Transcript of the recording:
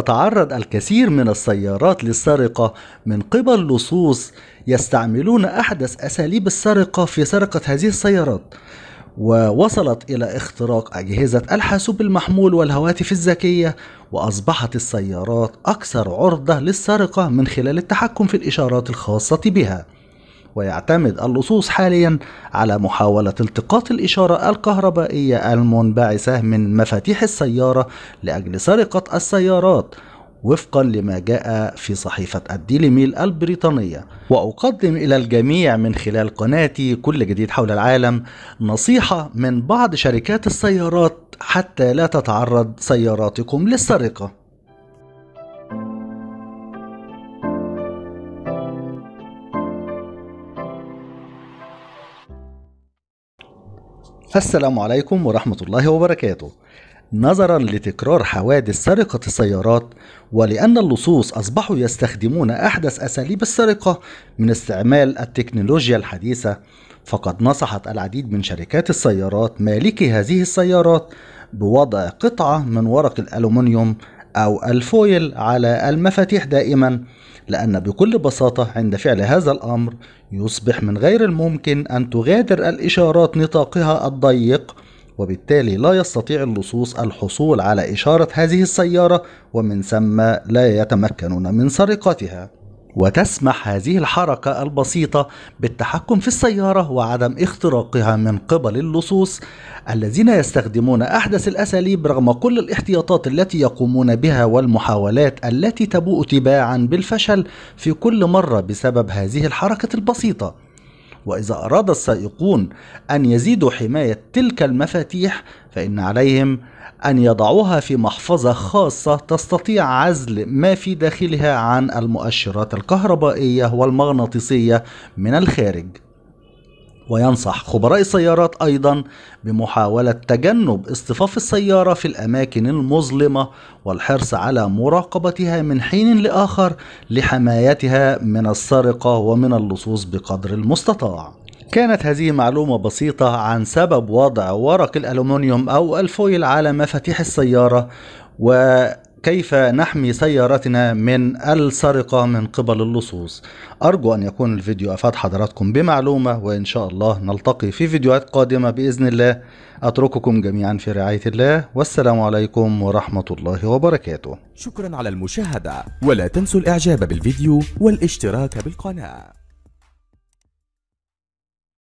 تتعرض الكثير من السيارات للسرقة من قبل لصوص يستعملون أحدث أساليب السرقة في سرقة هذه السيارات ووصلت إلى اختراق أجهزة الحاسوب المحمول والهواتف الذكية وأصبحت السيارات أكثر عرضة للسرقة من خلال التحكم في الإشارات الخاصة بها ويعتمد اللصوص حاليا على محاولة التقاط الإشارة الكهربائية المنبعثة من مفاتيح السيارة لأجل سرقة السيارات وفقا لما جاء في صحيفة الديلي ميل البريطانية وأقدم إلى الجميع من خلال قناتي كل جديد حول العالم نصيحة من بعض شركات السيارات حتى لا تتعرض سياراتكم للسرقة فالسلام عليكم ورحمة الله وبركاته نظرا لتكرار حوادث سرقة السيارات ولأن اللصوص أصبحوا يستخدمون أحدث أساليب السرقة من استعمال التكنولوجيا الحديثة فقد نصحت العديد من شركات السيارات مالكي هذه السيارات بوضع قطعة من ورق الألومنيوم أو الفويل على المفاتيح دائما لأن بكل بساطة عند فعل هذا الأمر يصبح من غير الممكن أن تغادر الإشارات نطاقها الضيق وبالتالي لا يستطيع اللصوص الحصول على إشارة هذه السيارة ومن ثم لا يتمكنون من سرقتها وتسمح هذه الحركة البسيطة بالتحكم في السيارة وعدم اختراقها من قبل اللصوص الذين يستخدمون أحدث الأساليب رغم كل الاحتياطات التي يقومون بها والمحاولات التي تبوء تباعا بالفشل في كل مرة بسبب هذه الحركة البسيطة وإذا أراد السائقون أن يزيدوا حماية تلك المفاتيح فإن عليهم أن يضعوها في محفظة خاصة تستطيع عزل ما في داخلها عن المؤشرات الكهربائية والمغناطيسية من الخارج وينصح خبراء السيارات أيضا بمحاولة تجنب اصطفاف السيارة في الأماكن المظلمة والحرص على مراقبتها من حين لآخر لحمايتها من السرقة ومن اللصوص بقدر المستطاع كانت هذه معلومة بسيطة عن سبب وضع ورق الألومنيوم أو الفويل على مفاتيح السيارة و كيف نحمي سيارتنا من السرقة من قبل اللصوص أرجو أن يكون الفيديو أفاد حضراتكم بمعلومة وإن شاء الله نلتقي في فيديوهات قادمة بإذن الله أترككم جميعا في رعاية الله والسلام عليكم ورحمة الله وبركاته شكرا على المشاهدة ولا تنسوا الإعجاب بالفيديو والاشتراك بالقناة